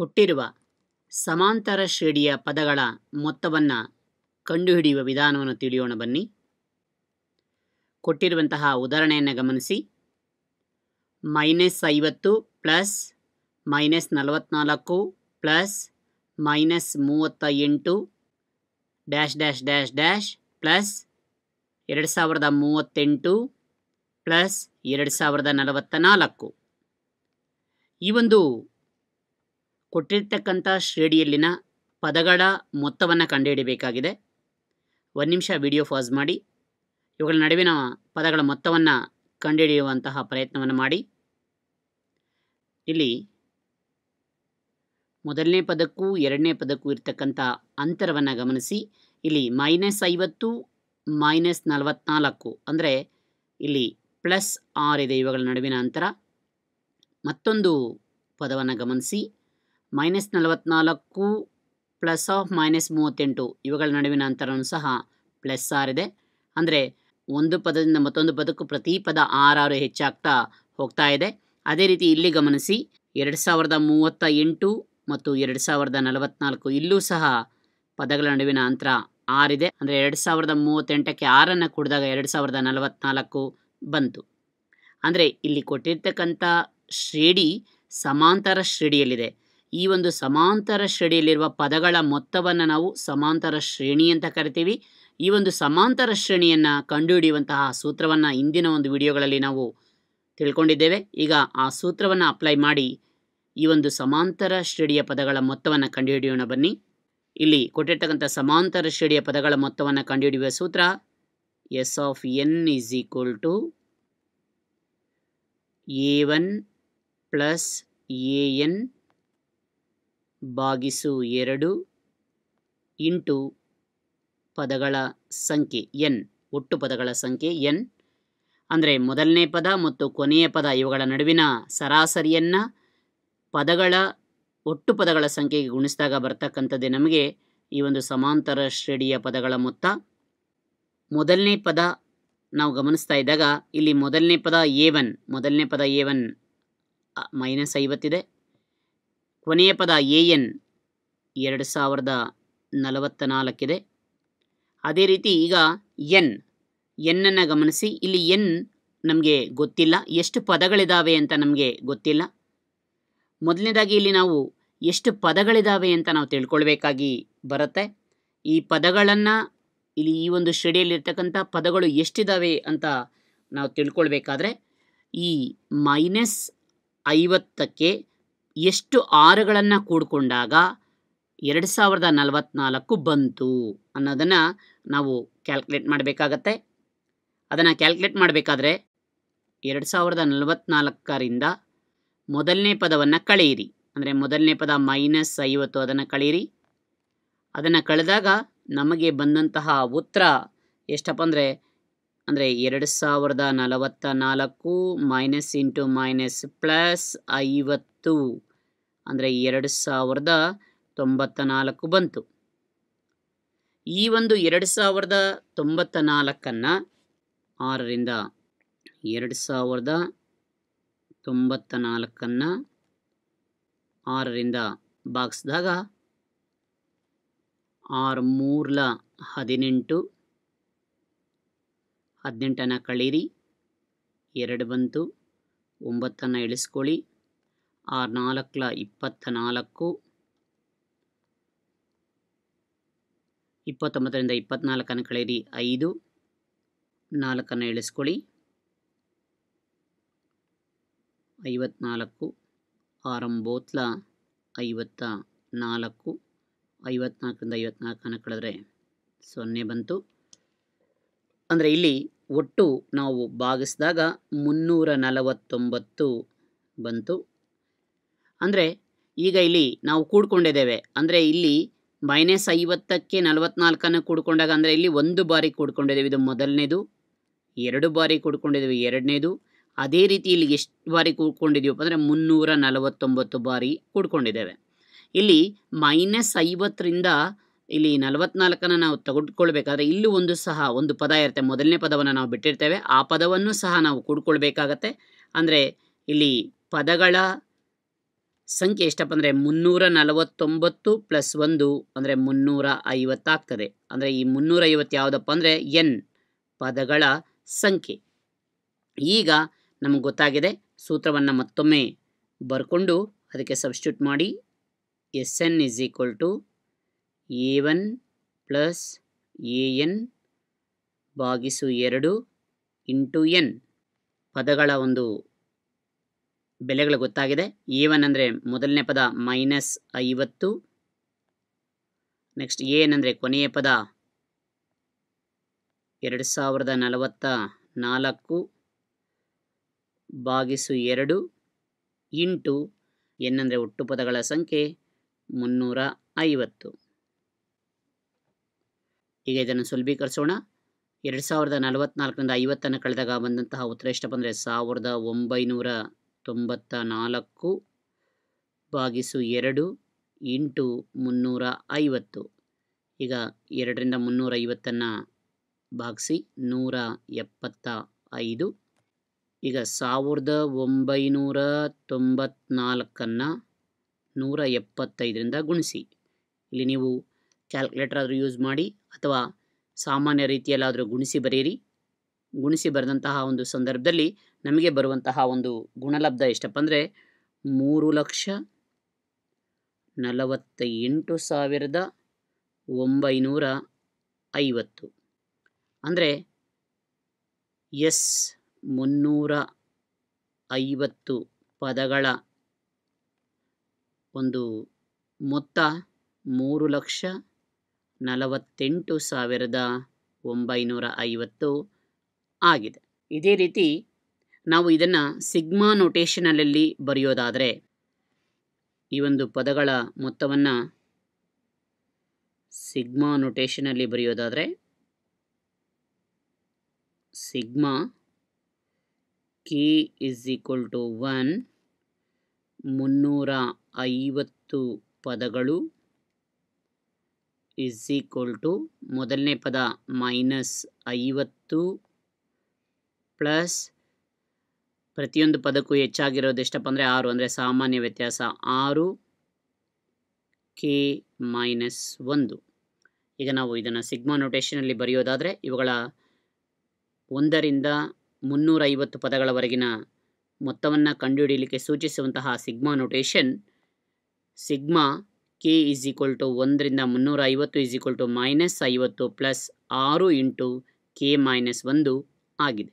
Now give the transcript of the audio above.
ಕೊಟ್ಟಿರುವ ಸಮಾಂತರ ಶ್ರೇಣಿಯ ಪದಗಳ ಮೊತ್ತವನ್ನು ಕಂಡುಹಿಡಿಯುವ ವಿಧಾನವನ್ನು ತಿಳಿಯೋಣ ಬನ್ನಿ ಕೊಟ್ಟಿರುವಂತಹ ಉದಾಹರಣೆಯನ್ನು ಗಮನಿಸಿ ಮೈನಸ್ ಐವತ್ತು ಪ್ಲಸ್ ಮೈನಸ್ ನಲವತ್ತ್ನಾಲ್ಕು ಪ್ಲಸ್ ಮೈನಸ್ ಮೂವತ್ತ ಎಂಟು dash dash dash dash plus ಎರಡು ಸಾವಿರದ ಮೂವತ್ತೆಂಟು ಪ್ಲಸ್ ಎರಡು ಸಾವಿರದ ನಲವತ್ತ ನಾಲ್ಕು ಈ ಒಂದು ಕೊಟ್ಟಿರ್ತಕ್ಕಂಥ ಶ್ರೇಣಿಯಲ್ಲಿನ ಪದಗಳ ಮೊತ್ತವನ್ನು ಕಂಡುಹಿಡಿಯಬೇಕಾಗಿದೆ ಒಂದು ನಿಮಿಷ ವಿಡಿಯೋ ಫಾಸ್ ಮಾಡಿ ಇವುಗಳ ನಡುವಿನ ಪದಗಳ ಮೊತ್ತವನ್ನು ಕಂಡುಹಿಡಿಯುವಂತಹ ಪ್ರಯತ್ನವನ್ನು ಮಾಡಿ ಇಲ್ಲಿ ಮೊದಲನೇ ಪದಕ್ಕೂ ಎರಡನೇ ಪದಕ್ಕೂ ಇರತಕ್ಕಂಥ ಅಂತರವನ್ನು ಗಮನಿಸಿ ಇಲ್ಲಿ ಮೈನಸ್ ಐವತ್ತು ಮೈನಸ್ ನಲವತ್ತ್ನಾಲ್ಕು ಅಂದರೆ ಇಲ್ಲಿ ಪ್ಲಸ್ ಆರ್ ಇದೆ ಇವುಗಳ ನಡುವಿನ ಅಂತರ ಮತ್ತೊಂದು ಪದವನ್ನು ಗಮನಿಸಿ ಮೈನಸ್ ನಲವತ್ತ್ನಾಲ್ಕು ಪ್ಲಸ್ ಆಫ್ ಮೈನಸ್ ಮೂವತ್ತೆಂಟು ಇವುಗಳ ನಡುವಿನ ಅಂತರವನ್ನು ಸಹ ಪ್ಲಸ್ ಆರ್ ಇದೆ ಅಂದರೆ ಒಂದು ಪದದಿಂದ ಮತ್ತೊಂದು ಪದಕ್ಕೂ ಪ್ರತಿ ಪದ ಆರಾರು ಹೆಚ್ಚಾಗ್ತಾ ಹೋಗ್ತಾ ಇದೆ ಅದೇ ರೀತಿ ಇಲ್ಲಿ ಗಮನಿಸಿ ಎರಡು ಸಾವಿರದ ಮೂವತ್ತ ಎಂಟು ಮತ್ತು ಎರಡು ಸಾವಿರದ ನಲವತ್ತ್ನಾಲ್ಕು ಇಲ್ಲೂ ಸಹ ಪದಗಳ ನಡುವಿನ ಅಂತರ ಆರಿದೆ ಅಂದರೆ ಎರಡು ಸಾವಿರದ ಮೂವತ್ತೆಂಟಕ್ಕೆ ಆರನ್ನು ಕುಡಿದಾಗ ಎರಡು ಸಾವಿರದ ನಲವತ್ತ್ನಾಲ್ಕು ಬಂತು ಅಂದರೆ ಇಲ್ಲಿ ಕೊಟ್ಟಿರ್ತಕ್ಕಂಥ ಶ್ರೇಣಿ ಸಮಾಂತರ ಶ್ರೇಣಿಯಲ್ಲಿದೆ ಈ ಒಂದು ಸಮಾಂತರ ಶ್ರೇಣಿಯಲ್ಲಿರುವ ಪದಗಳ ಮೊತ್ತವನ್ನು ನಾವು ಸಮಾಂತರ ಶ್ರೇಣಿ ಅಂತ ಕರಿತೀವಿ ಈ ಒಂದು ಸಮಾಂತರ ಶ್ರೇಣಿಯನ್ನು ಕಂಡುಹಿಡಿಯುವಂತಹ ಸೂತ್ರವನ್ನು ಇಂದಿನ ಒಂದು ವಿಡಿಯೋಗಳಲ್ಲಿ ನಾವು ತಿಳ್ಕೊಂಡಿದ್ದೇವೆ ಈಗ ಆ ಸೂತ್ರವನ್ನು ಅಪ್ಲೈ ಮಾಡಿ ಈ ಒಂದು ಸಮಾಂತರ ಶ್ರೇಣಿಯ ಪದಗಳ ಮೊತ್ತವನ್ನು ಕಂಡುಹಿಡಿಯೋಣ ಬನ್ನಿ ಇಲ್ಲಿ ಕೊಟ್ಟಿರ್ತಕ್ಕಂಥ ಸಮಾಂತರ ಶ್ರೇಣಿಯ ಪದಗಳ ಮೊತ್ತವನ್ನು ಕಂಡುಹಿಡಿಯುವ ಸೂತ್ರ S of N is equal to A one plus A N ಭಾಗಿಸು ಎರಡು ಇಂಟು ಪದಗಳ ಸಂಖ್ಯೆ ಎನ್ ಒಟ್ಟು ಪದಗಳ ಸಂಖ್ಯೆ ಎನ್ ಅಂದರೆ ಮೊದಲನೇ ಪದ ಮತ್ತು ಕೊನೆಯ ಪದ ಇವುಗಳ ನಡುವಿನ ಸರಾಸರಿಯನ್ನು ಪದಗಳ ಒಟ್ಟು ಪದಗಳ ಸಂಖ್ಯೆಗೆ ಗುಣಿಸಿದಾಗ ಬರ್ತಕ್ಕಂಥದ್ದೇ ನಮಗೆ ಈ ಒಂದು ಸಮಾಂತರ ಶ್ರೇಣಿಯ ಪದಗಳ ಮೊತ್ತ ಮೊದಲನೇ ಪದ ನಾವು ಗಮನಿಸ್ತಾ ಇದ್ದಾಗ ಇಲ್ಲಿ ಮೊದಲನೇ ಪದ ಎ ಒನ್ ಮೊದಲನೇ ಪದ ಎ ಒನ್ ಮೈನಸ್ ಐವತ್ತಿದೆ ಕೊನೆಯ ಪದ ಎ ಎನ್ ಎರಡು ಸಾವಿರದ ನಲವತ್ತ ನಾಲ್ಕಿದೆ ಅದೇ ರೀತಿ ಈಗ ಎನ್ ಎನ್ನನ್ನು ಗಮನಿಸಿ ಇಲ್ಲಿ ಎನ್ ನಮಗೆ ಗೊತ್ತಿಲ್ಲ ಎಷ್ಟು ಪದಗಳಿದ್ದಾವೆ ಅಂತ ನಮಗೆ ಗೊತ್ತಿಲ್ಲ ಮೊದಲನೇದಾಗಿ ಇಲ್ಲಿ ನಾವು ಎಷ್ಟು ಪದಗಳಿದ್ದಾವೆ ಅಂತ ನಾವು ತಿಳ್ಕೊಳ್ಬೇಕಾಗಿ ಬರುತ್ತೆ ಈ ಪದಗಳನ್ನು ಇಲ್ಲಿ ಈ ಒಂದು ಶ್ರೇಣಿಯಲ್ಲಿರ್ತಕ್ಕಂಥ ಪದಗಳು ಎಷ್ಟಿದ್ದಾವೆ ಅಂತ ನಾವು ತಿಳ್ಕೊಳ್ಬೇಕಾದ್ರೆ ಈ ಮೈನಸ್ ಐವತ್ತಕ್ಕೆ ಎಷ್ಟು ಆರುಗಳನ್ನು ಕೂಡಿಕೊಂಡಾಗ ಎರಡು ಸಾವಿರದ ನಲವತ್ತ್ನಾಲ್ಕು ಬಂತು ಅನ್ನೋದನ್ನು ನಾವು ಕ್ಯಾಲ್ಕುಲೇಟ್ ಮಾಡಬೇಕಾಗತ್ತೆ ಅದನ್ನು ಕ್ಯಾಲ್ಕುಲೇಟ್ ಮಾಡಬೇಕಾದ್ರೆ ಎರಡು ಸಾವಿರದ ನಲವತ್ತ್ನಾಲ್ಕರಿಂದ ಮೊದಲನೇ ಪದವನ್ನು ಕಳೆಯಿರಿ ಅಂದರೆ ಮೊದಲನೇ ಪದ ಮೈನಸ್ ಐವತ್ತು ಅದನ್ನು ಕಳೆಯಿರಿ ಅದನ್ನು ಕಳೆದಾಗ ನಮಗೆ ಬಂದಂತಹ ಉತ್ತರ ಎಷ್ಟಪ್ಪ ಅಂದರೆ ಅಂದರೆ ಎರಡು ಸಾವಿರದ ನಲವತ್ತ ನಾಲ್ಕು ಮೈನಸ್ ಇಂಟು ಮೈನಸ್ ಪ್ಲಸ್ ಐವತ್ತು ಬಂತು ಅಂದರೆ ಎರಡು ಸಾವಿರದ ತೊಂಬತ್ತ ನಾಲ್ಕು ಬಂತು ಈ ಒಂದು ಎರಡು ಸಾವಿರದ ತೊಂಬತ್ತ ನಾಲ್ಕನ್ನು ಆರರಿಂದ ಎರಡು ಸಾವಿರದ ತೊಂಬತ್ತ ನಾಲ್ಕನ್ನು ಆರರಿಂದ ಬಾಗಿಸಿದಾಗ ಆರು ಮೂರ್ಲ ಹದಿನೆಂಟು ಹದಿನೆಂಟನ್ನು ಕಳೀರಿ ಎರಡು ಬಂತು ಒಂಬತ್ತನ್ನು ಇಳಿಸ್ಕೊಳ್ಳಿ ನಾಲ್ಕಲ ಇಪ್ಪತ್ತ ನಾಲ್ಕು ಇಪ್ಪತ್ತೊಂಬತ್ತರಿಂದ ಇಪ್ಪತ್ನಾಲ್ಕನ್ನು ಕಳೆಯಿರಿ ಐದು ನಾಲ್ಕನ್ನು ಇಳಿಸ್ಕೊಳ್ಳಿ ಐವತ್ನಾಲ್ಕು ಆರಂಭೋತ್ಲ ಐವತ್ತ ನಾಲ್ಕು ಐವತ್ನಾಲ್ಕರಿಂದ ಐವತ್ನಾಲ್ಕನ್ನು ಕಳೆದ್ರೆ ಸೊನ್ನೆ ಬಂತು ಅಂದರೆ ಇಲ್ಲಿ ಒಟ್ಟು ನಾವು ಭಾಗಿಸಿದಾಗ ಮುನ್ನೂರ ನಲವತ್ತೊಂಬತ್ತು ಬಂತು ಅಂದರೆ ಈಗ ಇಲ್ಲಿ ನಾವು ಕೂಡ್ಕೊಂಡಿದ್ದೇವೆ ಅಂದರೆ ಇಲ್ಲಿ ಮೈನಸ್ ಐವತ್ತಕ್ಕೆ ನಲವತ್ನಾಲ್ಕನ್ನು ಕೂಡ್ಕೊಂಡಾಗ ಅಂದರೆ ಇಲ್ಲಿ ಒಂದು ಬಾರಿ ಕೂಡ್ಕೊಂಡಿದ್ದೇವೆ ಇದು ಮೊದಲನೇದು ಎರಡು ಬಾರಿ ಕೂಡ್ಕೊಂಡಿದ್ದೇವೆ ಎರಡನೇದು ಅದೇ ರೀತಿ ಇಲ್ಲಿ ಎಷ್ಟು ಬಾರಿ ಕೂಡ್ಕೊಂಡಿದ್ದೀವಪ್ಪ ಅಂದರೆ ಮುನ್ನೂರ ನಲವತ್ತೊಂಬತ್ತು ಬಾರಿ ಕೂಡ್ಕೊಂಡಿದ್ದೇವೆ ಇಲ್ಲಿ ಮೈನಸ್ ಐವತ್ತರಿಂದ ಇಲ್ಲಿ ನಲವತ್ನಾಲ್ಕನ್ನು ನಾವು ತೆಗೆದುಕೊಳ್ಬೇಕಾದ್ರೆ ಇಲ್ಲೂ ಒಂದು ಸಹ ಒಂದು ಪದ ಇರುತ್ತೆ ಮೊದಲನೇ ಪದವನ್ನು ನಾವು ಬಿಟ್ಟಿರ್ತೇವೆ ಆ ಪದವನ್ನು ಸಹ ನಾವು ಕೂಡ್ಕೊಳ್ಬೇಕಾಗತ್ತೆ ಅಂದರೆ ಇಲ್ಲಿ ಪದಗಳ ಸಂಖ್ಯೆ ಎಷ್ಟಪ್ಪ ಅಂದರೆ ಮುನ್ನೂರ ನಲವತ್ತೊಂಬತ್ತು ಪ್ಲಸ್ ಒಂದು ಅಂದರೆ ಮುನ್ನೂರ ಐವತ್ತಾಗ್ತದೆ ಅಂದರೆ ಈ ಮುನ್ನೂರ ಐವತ್ತು ಯಾವುದಪ್ಪ ಅಂದರೆ ಎನ್ ಪದಗಳ ಸಂಖ್ಯೆ ಈಗ ನಮಗೆ ಗೊತ್ತಾಗಿದೆ ಸೂತ್ರವನ್ನು ಮತ್ತೊಮ್ಮೆ ಬರ್ಕೊಂಡು ಅದಕ್ಕೆ ಸಬ್ಸ್ಟ್ಯೂಟ್ ಮಾಡಿ S N is equal to A one plus A N ಭಾಗಿಸು ಎರಡು ಇಂಟು ಎನ್ ಪದಗಳ ಒಂದು ಬೆಲೆಗಳು ಗೊತ್ತಾಗಿದೆ ಎ ಒನ್ ಅಂದರೆ ಮೊದಲನೇ ಪದ ಮೈನಸ್ ಐವತ್ತು ನೆಕ್ಸ್ಟ್ ಎ ಎನ್ ಅಂದರೆ ಕೊನೆಯ ಪದ ಎರಡು ಸಾವಿರದ ನಲವತ್ತ ನಾಲ್ಕು ಭಾಗಿಸು ಎರಡು ಇಂಟು ಏನಂದರೆ ಒಟ್ಟು ಪದಗಳ ಸಂಖ್ಯೆ ಮುನ್ನೂರ ಐವತ್ತು ಈಗ ಇದನ್ನು ಸುಲಭೀಕರಿಸೋಣ ಎರಡು ಸಾವಿರದ ನಲವತ್ನಾಲ್ಕರಿಂದ ಐವತ್ತನ್ನು ಕಳೆದಾಗ ಬಂದಂತಹ ಉತ್ತರ ಎಷ್ಟಪ್ಪ ಅಂದರೆ ಸಾವಿರದ ಒಂಬೈನೂರ ತೊಂಬತ್ತ ನಾಲ್ಕು ಭಾಗಿಸು ಎರಡು ಇಂಟು ಮುನ್ನೂರ ಐವತ್ತು ಈಗ ಎರಡರಿಂದ ಮುನ್ನೂರ ಐವತ್ತನ್ನು ಭಾಗಿಸಿ ನೂರ ಎಪ್ಪತ್ತ ಐದು ಈಗ ಸಾವಿರದ ಒಂಬೈನೂರ ತೊಂಬತ್ನಾಲ್ಕನ್ನು ನೂರ ಎಪ್ಪತ್ತೈದರಿಂದ ಗುಣಿಸಿ ಇಲ್ಲಿ ನೀವು ಕ್ಯಾಲ್ಕುಲೇಟರ್ ಆದರೂ ಯೂಸ್ ಮಾಡಿ ಅಥವಾ ಸಾಮಾನ್ಯ ರೀತಿಯಲ್ಲಾದರೂ ಗುಣಿಸಿ ಬರೆಯಿರಿ ಗುಣಿಸಿ ಬರೆದಂತಹ ಒಂದು ಸಂದರ್ಭದಲ್ಲಿ ನಮಗೆ ಬರುವಂತಹ ಒಂದು ಗುಣಲಬ್ಧ ಎಷ್ಟಪ್ಪ ಅಂದರೆ ಮೂರು ಲಕ್ಷ ನಲವತ್ತ ಎಂಟು ಸಾವಿರದ ಒಂಬೈನೂರ ಐವತ್ತು ಅಂದರೆ ಎಸ್ ಮುನ್ನೂರ ಐವತ್ತು ಪದಗಳ ಒಂದು ಮೊತ್ತ ಮೂರು ಲಕ್ಷ ನಲವತ್ತೆಂಟು ಸಾವಿರದ ಒಂಬೈನೂರ ಐವತ್ತು ಆಗಿದೆ ಇದೇ ರೀತಿ ನಾವು ಇದನ್ನು ಸಿಗ್ಮಾ ನೊಟೇಷನಲ್ಲಿ ಬರೆಯೋದಾದರೆ ಈ ಒಂದು ಪದಗಳ ಮೊತ್ತವನ್ನು ಸಿಗ್ಮಾ ನೊಟೇಷನಲ್ಲಿ ಬರೆಯೋದಾದರೆ sigma K is equal to one ಮುನ್ನೂರ ಐವತ್ತು ಪದಗಳು ಇಸ್ ಈಕ್ವಲ್ ಟು ಮೊದಲನೇ ಪದ ಮೈನಸ್ ಐವತ್ತು ಪ್ಲಸ್ ಪ್ರತಿಯೊಂದು ಪದಕ್ಕೂ ಹೆಚ್ಚಾಗಿರೋದು ಎಷ್ಟಪ್ಪ ಅಂದರೆ ಆರು ಅಂದರೆ ಸಾಮಾನ್ಯ ವ್ಯತ್ಯಾಸ ಆರು ಕೆ ಮೈನಸ್ ಒಂದು ಈಗ ನಾವು ಇದನ್ನು ಸಿಗ್ಮಾ ನೊಟೇಷನಲ್ಲಿ ಬರೆಯೋದಾದರೆ ಇವುಗಳ ಒಂದರಿಂದ ಮುನ್ನೂರೈವತ್ತು ಪದಗಳವರೆಗಿನ ಮೊತ್ತವನ್ನು ಕಂಡುಹಿಡಿಯಲಿಕ್ಕೆ ಸೂಚಿಸುವಂತಹ sigma notation sigma K is equal to ಒಂದರಿಂದ ಮುನ್ನೂರ ಐವತ್ತು ಈಸ್ ಈಕ್ವಲ್ ಟು ಮೈನಸ್ ಐವತ್ತು ಪ್ಲಸ್ ಆರು ಇಂಟು ಕೆ ಮೈನಸ್ ಒಂದು ಆಗಿದೆ